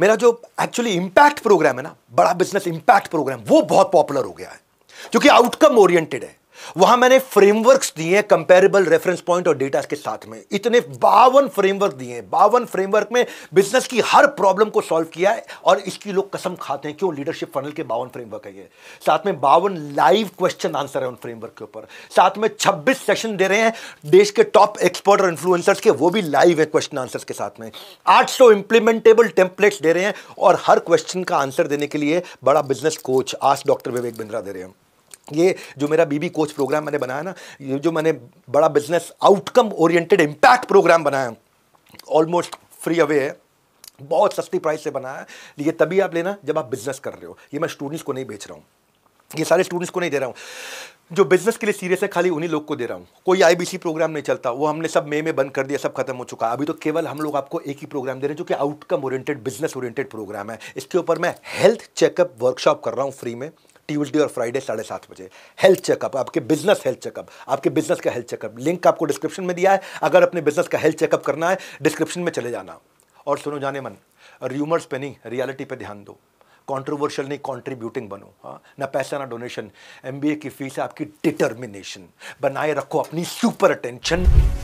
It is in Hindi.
मेरा जो एक्चुअली इंपैक्ट प्रोग्राम है ना बड़ा बिजनेस इंपैक्ट प्रोग्राम वो बहुत पॉपुलर हो गया है क्योंकि आउटकम ओरिएंटेड है वहां मैंने फ्रेमवर्क्स दिए हैं कंपेरेबल रेफरेंस पॉइंट और डेटा के साथ में इतने बावन फ्रेमवर्क दिए हैं बावन फ्रेमवर्क में बिजनेस की हर प्रॉब्लम को सॉल्व किया है और इसकी लोग कसम खाते हैं क्यों लीडरशिप फनल के बावन फ्रेमवर्क है ये साथ में बावन लाइव क्वेश्चन आंसर है उन फ्रेमवर्क के ऊपर साथ में छब्बीस सेशन दे रहे हैं देश के टॉप एक्सपर्ट और इन्फ्लुएंसर्स के वो भी लाइव है क्वेश्चन आंसर के साथ में आठ सौ इंप्लीमेंटेबल टेम्पलेट्स दे रहे हैं और हर क्वेश्चन का आंसर देने के लिए बड़ा बिजनेस कोच आज डॉक्टर विवेक बिंद्रा दे रहे हैं ये जो मेरा बीबी कोच प्रोग्राम मैंने बनाया ना ये जो मैंने बड़ा business outcome oriented impact programme बनाया ऑलमोस्ट फ्री अवे है बहुत सस्ती प्राइस से बनाया है ये तभी आप लेना जब आप बिजनेस कर रहे हो ये मैं स्टूडेंट्स को नहीं बेच रहा हूँ ये सारे स्टूडेंट्स को नहीं दे रहा हूँ जो बिजनेस के लिए सीरियस है खाली उन्हीं लोग को दे रहा हूँ कोई आईबीसी प्रोग्राम नहीं चलता वो हमने सब मे में बंद कर दिया सब खत्म हो चुका है अभी तो केवल हम लोग आपको एक ही प्रोग्राम दे रहे हैं जो कि outcome oriented business oriented programme है इसके ऊपर मैं हेल्थ चेकअप वर्कशॉप कर रहा हूँ फ्री में ट्यूजडे और फ्राइडे साढ़े सात बजे हेल्थ चेकअप आपके बिजनेस हेल्थ चेकअप आपके बिजनेस का हेल्थ चेकअप लिंक आपको डिस्क्रिप्शन में दिया है अगर अपने बिजनेस का हेल्थ चेकअप करना है डिस्क्रिप्शन में चले जाना और सुनो जाने मन र्यूमर्स पे नहीं रियलिटी पे ध्यान दो कॉन्ट्रोवर्शियल नहीं कॉन्ट्रीब्यूटिंग बनो हाँ ना पैसा ना डोनेशन एम की फीस है आपकी डिटर्मिनेशन बनाए रखो अपनी सुपर अटेंशन